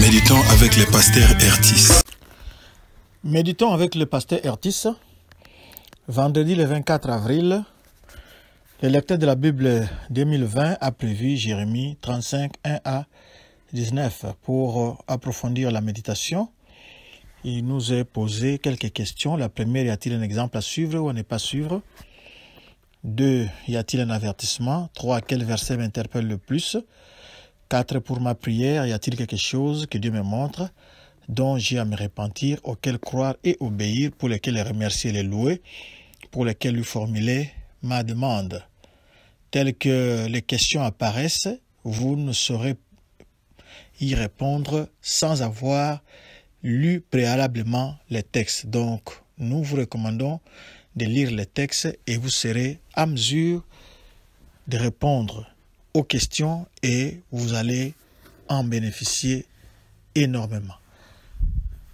Méditons avec le pasteur Ertis. Méditons avec le pasteur Ertis. Vendredi le 24 avril, le lecteur de la Bible 2020 a prévu Jérémie 35, 1 à 19 pour approfondir la méditation. Il nous a posé quelques questions. La première, y a-t-il un exemple à suivre ou à ne pas suivre Deux, y a-t-il un avertissement Trois, quel verset m'interpelle le plus pour ma prière, y a-t-il quelque chose que Dieu me montre dont j'ai à me repentir, auquel croire et obéir, pour lequel remercier les louer, pour lequel lui formuler ma demande telle que les questions apparaissent, vous ne saurez y répondre sans avoir lu préalablement les textes. Donc, nous vous recommandons de lire les textes et vous serez à mesure de répondre questions et vous allez en bénéficier énormément.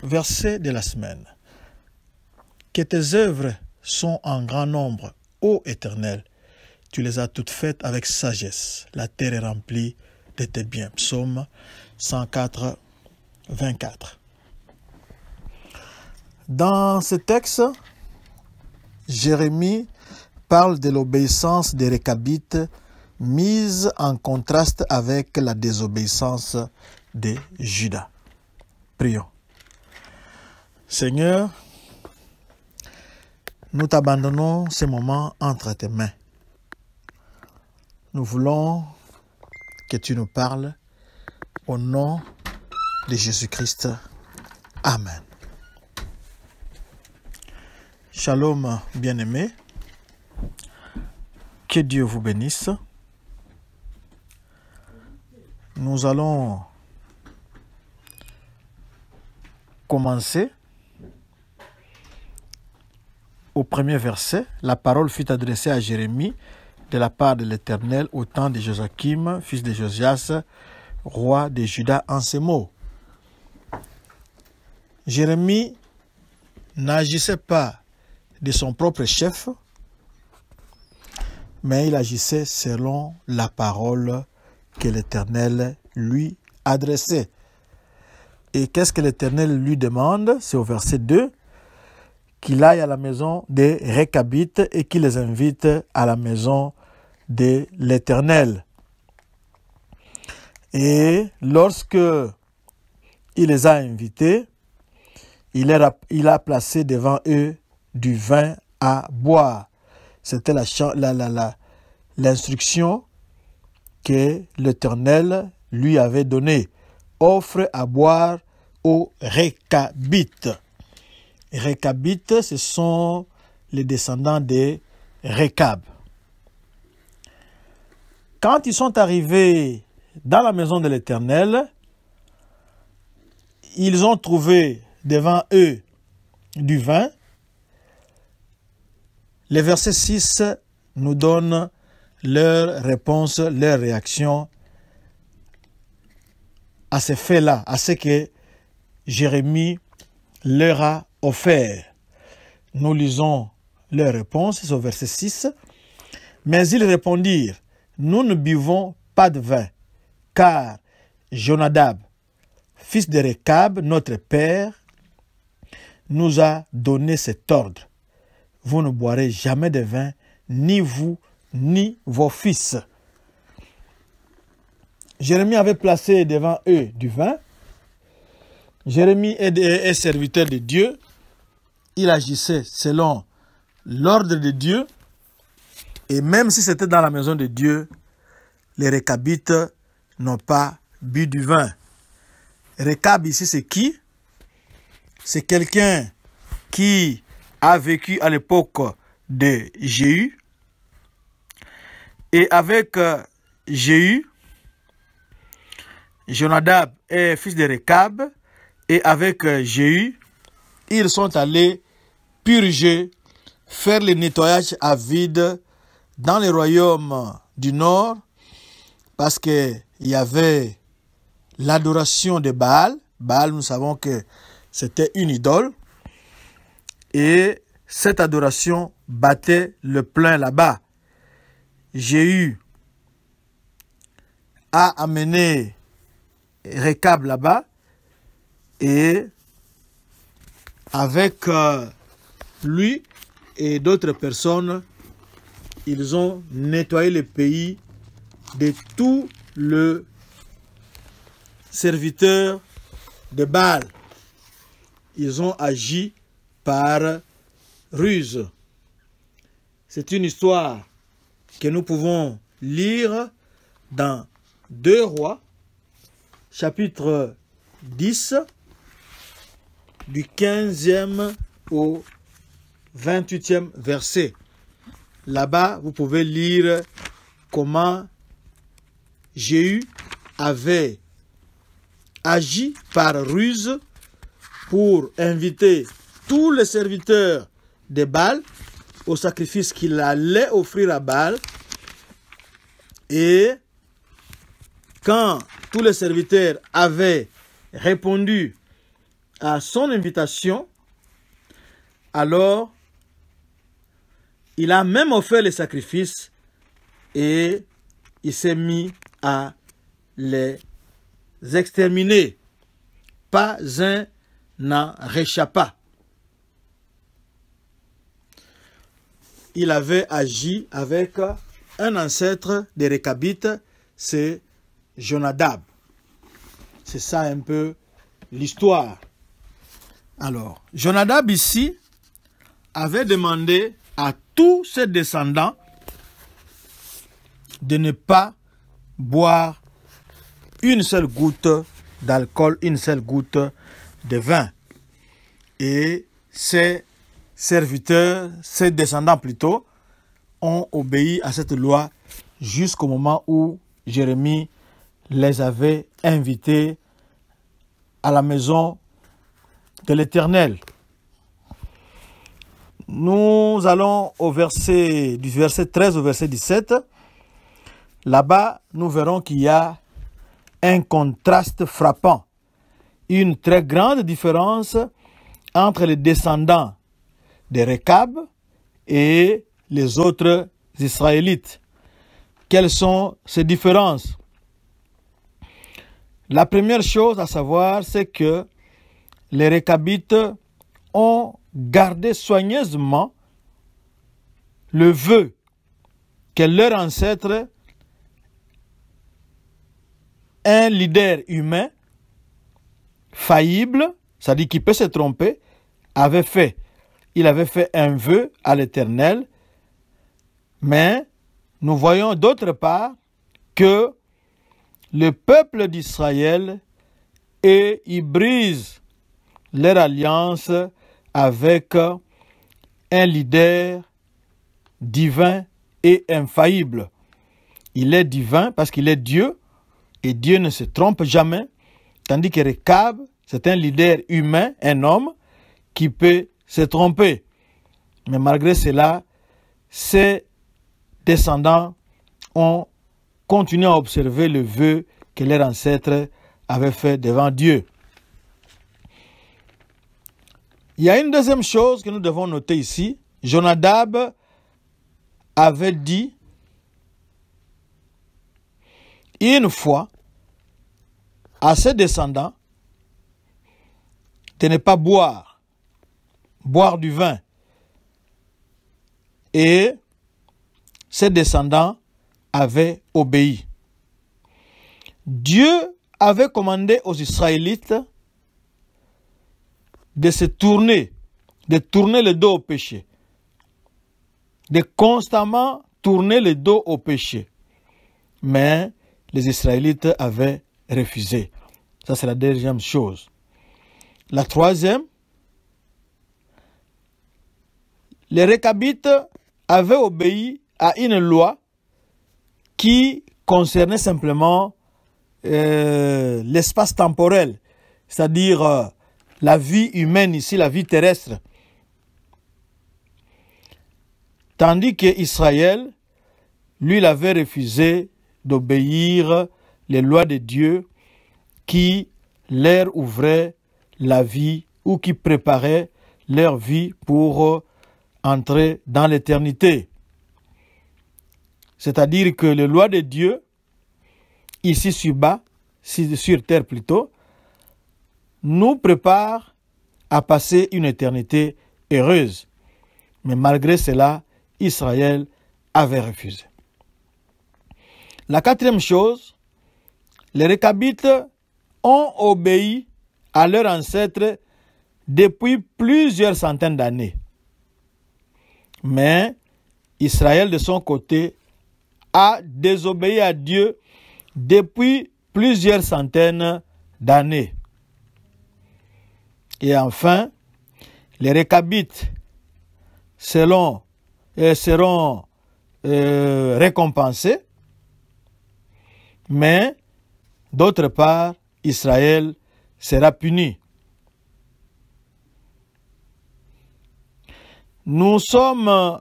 Verset de la semaine. Que tes œuvres sont en grand nombre, ô Éternel. Tu les as toutes faites avec sagesse. La terre est remplie de tes biens. Psaume 104, 24. Dans ce texte, Jérémie parle de l'obéissance des Récabites mise en contraste avec la désobéissance de Judas. Prions. Seigneur, nous t'abandonnons ce moment entre tes mains. Nous voulons que tu nous parles au nom de Jésus-Christ. Amen. Shalom, bien-aimés. Que Dieu vous bénisse nous allons commencer au premier verset. La parole fut adressée à Jérémie de la part de l'Éternel au temps de Josachim, fils de Josias, roi de Juda, en ces mots. Jérémie n'agissait pas de son propre chef, mais il agissait selon la parole que l'Éternel lui adressait. Et qu'est-ce que l'Éternel lui demande C'est au verset 2 qu'il aille à la maison des Récabites et qu'il les invite à la maison de l'Éternel. Et lorsque il les a invités, il, a, placé devant eux du vin à boire. C'était l'instruction la, la, que l'Éternel lui avait donné. Offre à boire aux Récabites. Récabites, ce sont les descendants des Récab. Quand ils sont arrivés dans la maison de l'Éternel, ils ont trouvé devant eux du vin. Le verset 6 nous donne leur réponse, leur réaction à ces faits-là, à ce que Jérémie leur a offert. Nous lisons leurs réponses au verset 6. Mais ils répondirent, nous ne buvons pas de vin, car Jonadab, fils de Rekab, notre père, nous a donné cet ordre. Vous ne boirez jamais de vin, ni vous, ni vos fils. Jérémie avait placé devant eux du vin. Jérémie est, serviteur de Dieu. Il agissait selon l'ordre de Dieu. Et même si c'était dans la maison de Dieu, les récabites n'ont pas bu du vin. Récab ici, c'est qui C'est quelqu'un qui a vécu à l'époque de Jéhu, et avec euh, Jéhu, Jonadab est fils de Rekab, et avec euh, Jéhu, ils sont allés purger, faire le nettoyage à vide dans les royaumes du nord, parce qu'il y avait l'adoration de Baal. Baal, nous savons que c'était une idole. Et cette adoration battait le plein là-bas. J'ai eu à amener RECAB là-bas et avec euh, lui et d'autres personnes, ils ont nettoyé le pays de tout le serviteur de Baal. Ils ont agi par ruse. C'est une histoire que nous pouvons lire dans 2 Rois, chapitre 10, du 15e au 28e verset. Là-bas, vous pouvez lire comment Jéhu avait agi par ruse pour inviter tous les serviteurs de Baal au sacrifice qu'il allait offrir à Baal. Et quand tous les serviteurs avaient répondu à son invitation, alors il a même offert les sacrifices et il s'est mis à les exterminer. Pas un n'en réchappa. il avait agi avec un ancêtre des Récabites, c'est Jonadab. C'est ça un peu l'histoire. Alors, Jonadab ici avait demandé à tous ses descendants de ne pas boire une seule goutte d'alcool, une seule goutte de vin. Et c'est serviteurs, ses descendants plutôt, ont obéi à cette loi jusqu'au moment où Jérémie les avait invités à la maison de l'Éternel. Nous allons au verset, du verset 13 au verset 17. Là-bas, nous verrons qu'il y a un contraste frappant, une très grande différence entre les descendants des Rekab et les autres Israélites. Quelles sont ces différences La première chose à savoir, c'est que les Récabites ont gardé soigneusement le vœu que leur ancêtre, un leader humain, faillible, c'est-à-dire qui peut se tromper, avait fait il avait fait un vœu à l'Éternel, mais nous voyons d'autre part que le peuple d'Israël et y brise leur alliance avec un leader divin et infaillible. Il est divin parce qu'il est Dieu et Dieu ne se trompe jamais, tandis que Rekab, c'est un leader humain, un homme qui peut s'est trompé. Mais malgré cela, ses descendants ont continué à observer le vœu que leurs ancêtres avaient fait devant Dieu. Il y a une deuxième chose que nous devons noter ici. Jonadab avait dit une fois à ses descendants de ne pas boire boire du vin. Et ses descendants avaient obéi. Dieu avait commandé aux Israélites de se tourner, de tourner le dos au péché, de constamment tourner le dos au péché. Mais les Israélites avaient refusé. Ça, c'est la deuxième chose. La troisième, les Récabites avaient obéi à une loi qui concernait simplement euh, l'espace temporel, c'est-à-dire euh, la vie humaine ici, la vie terrestre. Tandis que Israël, lui, l'avait avait refusé d'obéir les lois de Dieu qui leur ouvraient la vie ou qui préparaient leur vie pour euh, entrer dans l'éternité. C'est-à-dire que les lois de Dieu, ici sur bas, sur terre plutôt, nous préparent à passer une éternité heureuse. Mais malgré cela, Israël avait refusé. La quatrième chose, les Récabites ont obéi à leurs ancêtres depuis plusieurs centaines d'années. Mais Israël, de son côté, a désobéi à Dieu depuis plusieurs centaines d'années. Et enfin, les récabites euh, seront, seront euh, récompensés, mais d'autre part, Israël sera puni. nous sommes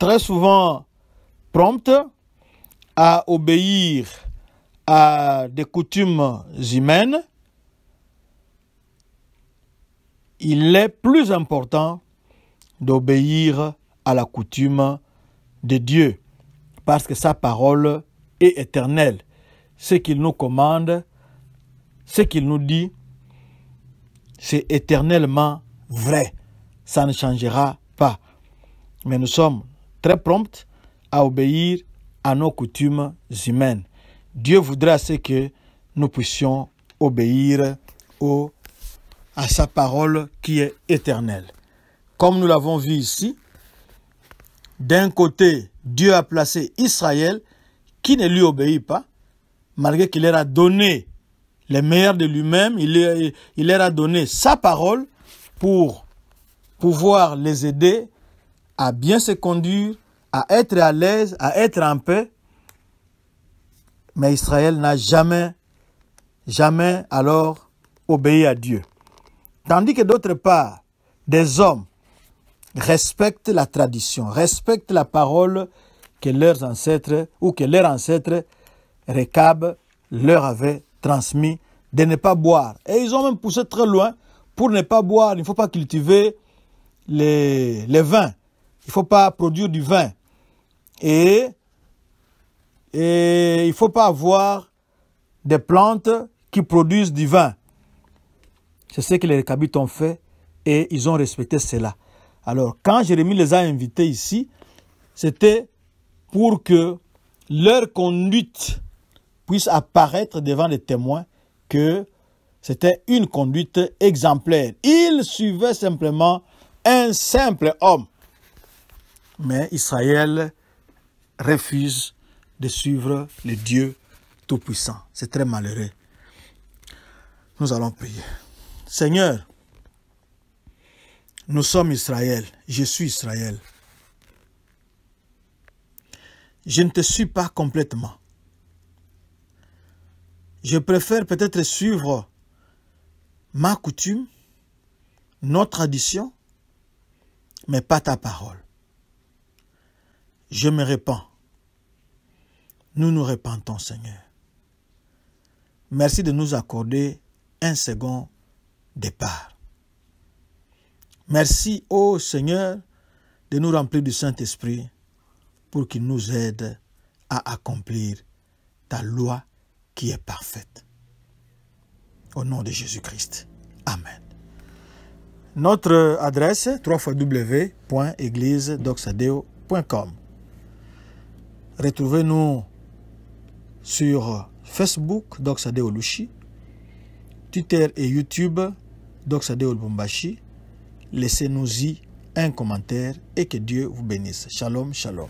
très souvent promptes à obéir à des coutumes humaines, il est plus important d'obéir à la coutume de Dieu, parce que sa parole est éternelle. Ce qu'il nous commande, ce qu'il nous dit, c'est éternellement vrai ça ne changera pas. Mais nous sommes très promptes à obéir à nos coutumes humaines. Dieu voudra ce que nous puissions obéir au, à sa parole qui est éternelle. Comme nous l'avons vu ici, d'un côté, Dieu a placé Israël qui ne lui obéit pas, malgré qu'il leur a donné les meilleurs de lui-même, il, il leur a donné sa parole pour pouvoir les aider à bien se conduire, à être à l'aise, à être en paix. Mais Israël n'a jamais, jamais alors obéi à Dieu. Tandis que d'autre part, des hommes respectent la tradition, respectent la parole que leurs ancêtres ou que leurs ancêtres Récab leur avaient transmis de ne pas boire. Et ils ont même poussé très loin pour ne pas boire. Il ne faut pas cultiver les, les vins. Il ne faut pas produire du vin. Et, et il ne faut pas avoir des plantes qui produisent du vin. C'est ce que les récabites ont fait et ils ont respecté cela. Alors, quand Jérémie les a invités ici, c'était pour que leur conduite puisse apparaître devant les témoins que c'était une conduite exemplaire. Ils suivaient simplement un simple homme. Mais Israël refuse de suivre le Dieu Tout-Puissant. C'est très malheureux. Nous allons prier. Seigneur, nous sommes Israël. Je suis Israël. Je ne te suis pas complètement. Je préfère peut-être suivre ma coutume, nos traditions, mais pas ta parole. Je me répands. Nous nous répandons, Seigneur. Merci de nous accorder un second départ. Merci, ô Seigneur, de nous remplir du Saint-Esprit pour qu'il nous aide à accomplir ta loi qui est parfaite. Au nom de Jésus-Christ. Amen. Notre adresse www.eglise.doxadeo.com Retrouvez-nous sur Facebook Doxadeo Lushi, Twitter et YouTube Doxadeo Lubumbashi. Laissez-nous y un commentaire et que Dieu vous bénisse. Shalom, shalom.